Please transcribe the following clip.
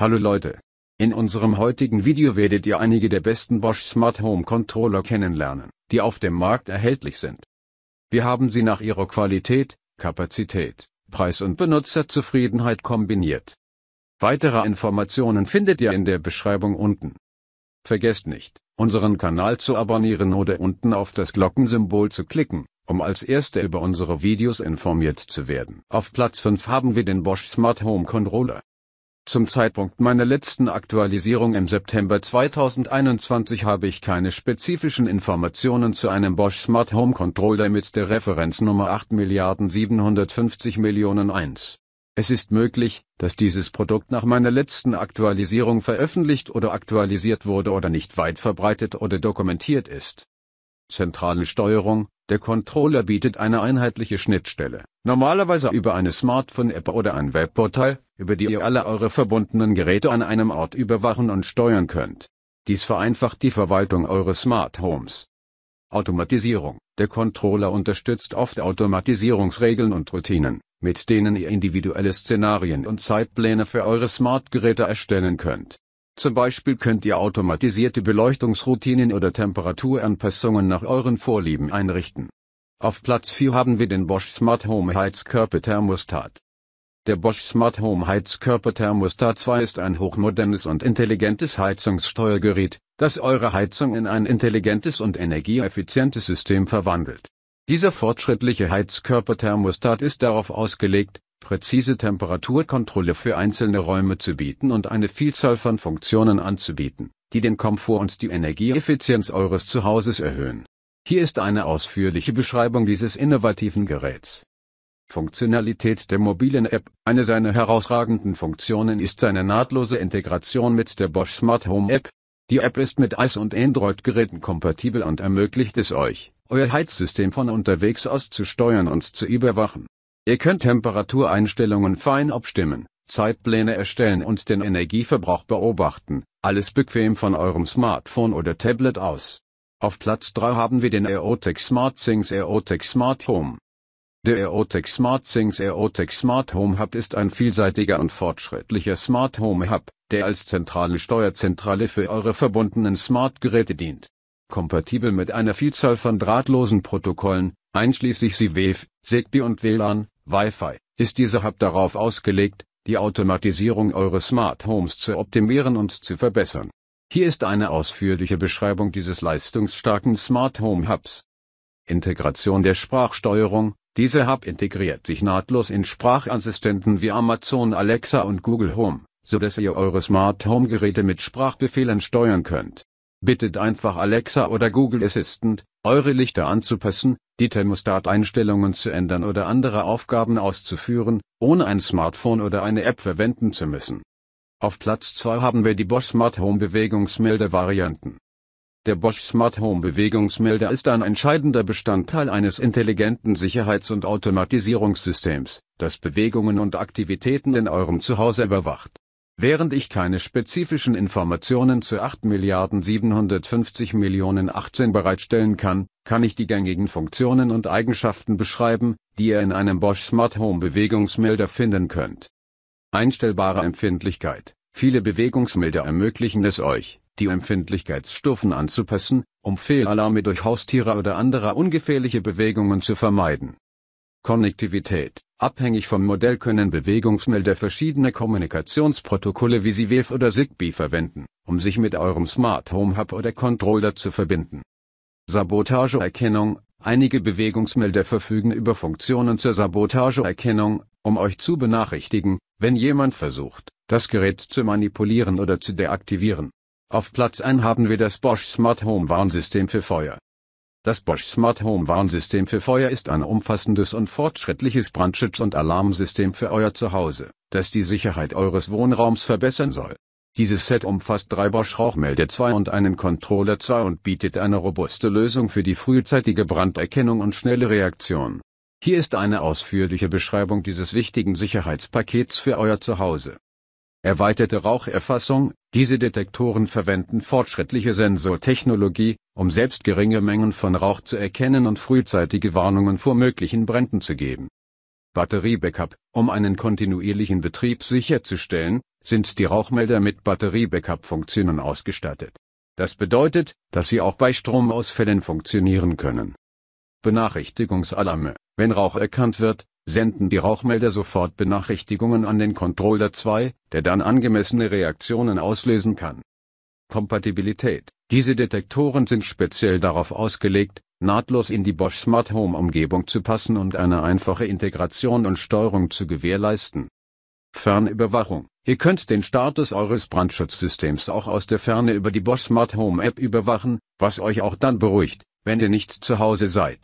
Hallo Leute! In unserem heutigen Video werdet ihr einige der besten Bosch Smart Home Controller kennenlernen, die auf dem Markt erhältlich sind. Wir haben sie nach ihrer Qualität, Kapazität, Preis und Benutzerzufriedenheit kombiniert. Weitere Informationen findet ihr in der Beschreibung unten. Vergesst nicht, unseren Kanal zu abonnieren oder unten auf das Glockensymbol zu klicken, um als Erster über unsere Videos informiert zu werden. Auf Platz 5 haben wir den Bosch Smart Home Controller. Zum Zeitpunkt meiner letzten Aktualisierung im September 2021 habe ich keine spezifischen Informationen zu einem Bosch Smart Home Controller mit der Referenznummer 875000001. Es ist möglich, dass dieses Produkt nach meiner letzten Aktualisierung veröffentlicht oder aktualisiert wurde oder nicht weit verbreitet oder dokumentiert ist. Zentrale Steuerung der Controller bietet eine einheitliche Schnittstelle, normalerweise über eine Smartphone-App oder ein Webportal, über die ihr alle eure verbundenen Geräte an einem Ort überwachen und steuern könnt. Dies vereinfacht die Verwaltung eures Smart Homes. Automatisierung. Der Controller unterstützt oft Automatisierungsregeln und Routinen, mit denen ihr individuelle Szenarien und Zeitpläne für eure Smart-Geräte erstellen könnt. Zum Beispiel könnt ihr automatisierte Beleuchtungsroutinen oder Temperaturanpassungen nach euren Vorlieben einrichten. Auf Platz 4 haben wir den Bosch Smart Home Heizkörper Thermostat. Der Bosch Smart Home Heizkörper Thermostat 2 ist ein hochmodernes und intelligentes Heizungssteuergerät, das eure Heizung in ein intelligentes und energieeffizientes System verwandelt. Dieser fortschrittliche Heizkörper Thermostat ist darauf ausgelegt, präzise Temperaturkontrolle für einzelne Räume zu bieten und eine Vielzahl von Funktionen anzubieten, die den Komfort und die Energieeffizienz eures Zuhauses erhöhen. Hier ist eine ausführliche Beschreibung dieses innovativen Geräts. Funktionalität der mobilen App. Eine seiner herausragenden Funktionen ist seine nahtlose Integration mit der Bosch Smart Home App. Die App ist mit iOS und Android-Geräten kompatibel und ermöglicht es euch, euer Heizsystem von unterwegs aus zu steuern und zu überwachen. Ihr könnt Temperatureinstellungen fein abstimmen, Zeitpläne erstellen und den Energieverbrauch beobachten, alles bequem von eurem Smartphone oder Tablet aus. Auf Platz 3 haben wir den Aeotech Smart Things Aeotech Smart Home. Der Aeotech Smart Things Aeotech Smart Home Hub ist ein vielseitiger und fortschrittlicher Smart Home Hub, der als zentrale Steuerzentrale für eure verbundenen Smart Geräte dient. Kompatibel mit einer Vielzahl von drahtlosen Protokollen, einschließlich CWF, SIGBI und WLAN, Wi-Fi ist diese Hub darauf ausgelegt, die Automatisierung eures Smart Homes zu optimieren und zu verbessern. Hier ist eine ausführliche Beschreibung dieses leistungsstarken Smart Home Hubs. Integration der Sprachsteuerung. Diese Hub integriert sich nahtlos in Sprachassistenten wie Amazon Alexa und Google Home, so dass ihr eure Smart Home Geräte mit Sprachbefehlen steuern könnt. Bittet einfach Alexa oder Google Assistant, eure Lichter anzupassen, die Thermostateinstellungen zu ändern oder andere Aufgaben auszuführen, ohne ein Smartphone oder eine App verwenden zu müssen. Auf Platz 2 haben wir die Bosch Smart Home Bewegungsmelder Varianten. Der Bosch Smart Home Bewegungsmelder ist ein entscheidender Bestandteil eines intelligenten Sicherheits- und Automatisierungssystems, das Bewegungen und Aktivitäten in eurem Zuhause überwacht. Während ich keine spezifischen Informationen zu 8 Milliarden 750 Millionen 18 bereitstellen kann, kann ich die gängigen Funktionen und Eigenschaften beschreiben, die ihr in einem Bosch Smart Home Bewegungsmelder finden könnt. Einstellbare Empfindlichkeit. Viele Bewegungsmelder ermöglichen es euch, die Empfindlichkeitsstufen anzupassen, um Fehlalarme durch Haustiere oder andere ungefährliche Bewegungen zu vermeiden. Konnektivität. Abhängig vom Modell können Bewegungsmelder verschiedene Kommunikationsprotokolle wie Sie Wave oder Zigbee verwenden, um sich mit eurem Smart Home Hub oder Controller zu verbinden. Sabotageerkennung. Einige Bewegungsmelder verfügen über Funktionen zur Sabotageerkennung, um euch zu benachrichtigen, wenn jemand versucht, das Gerät zu manipulieren oder zu deaktivieren. Auf Platz 1 haben wir das Bosch Smart Home Warnsystem für Feuer. Das Bosch Smart Home Warnsystem für Feuer ist ein umfassendes und fortschrittliches Brandschutz- und Alarmsystem für euer Zuhause, das die Sicherheit eures Wohnraums verbessern soll. Dieses Set umfasst drei Bosch Rauchmelder 2 und einen Controller 2 und bietet eine robuste Lösung für die frühzeitige Branderkennung und schnelle Reaktion. Hier ist eine ausführliche Beschreibung dieses wichtigen Sicherheitspakets für euer Zuhause. Erweiterte Raucherfassung, diese Detektoren verwenden fortschrittliche Sensortechnologie, um selbst geringe Mengen von Rauch zu erkennen und frühzeitige Warnungen vor möglichen Bränden zu geben. Batteriebackup Um einen kontinuierlichen Betrieb sicherzustellen, sind die Rauchmelder mit Batteriebackup-Funktionen ausgestattet. Das bedeutet, dass sie auch bei Stromausfällen funktionieren können. Benachrichtigungsalarme Wenn Rauch erkannt wird, senden die Rauchmelder sofort Benachrichtigungen an den Controller 2, der dann angemessene Reaktionen auslösen kann. Kompatibilität diese Detektoren sind speziell darauf ausgelegt, nahtlos in die Bosch Smart Home Umgebung zu passen und eine einfache Integration und Steuerung zu gewährleisten. Fernüberwachung. Ihr könnt den Status eures Brandschutzsystems auch aus der Ferne über die Bosch Smart Home App überwachen, was euch auch dann beruhigt, wenn ihr nicht zu Hause seid.